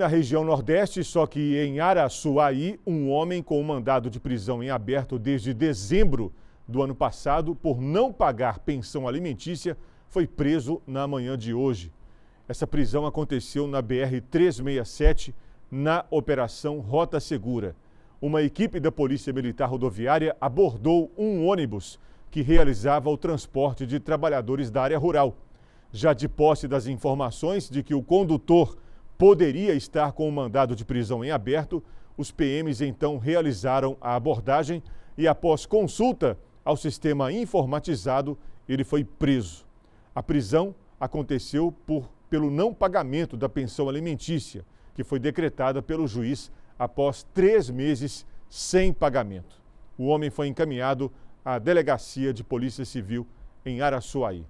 Na região Nordeste, só que em Araçuaí, um homem com um mandado de prisão em aberto desde dezembro do ano passado por não pagar pensão alimentícia foi preso na manhã de hoje. Essa prisão aconteceu na BR 367, na Operação Rota Segura. Uma equipe da Polícia Militar Rodoviária abordou um ônibus que realizava o transporte de trabalhadores da área rural. Já de posse das informações de que o condutor poderia estar com o um mandado de prisão em aberto, os PMs então realizaram a abordagem e, após consulta ao sistema informatizado, ele foi preso. A prisão aconteceu por, pelo não pagamento da pensão alimentícia, que foi decretada pelo juiz após três meses sem pagamento. O homem foi encaminhado à Delegacia de Polícia Civil em Araçuaí.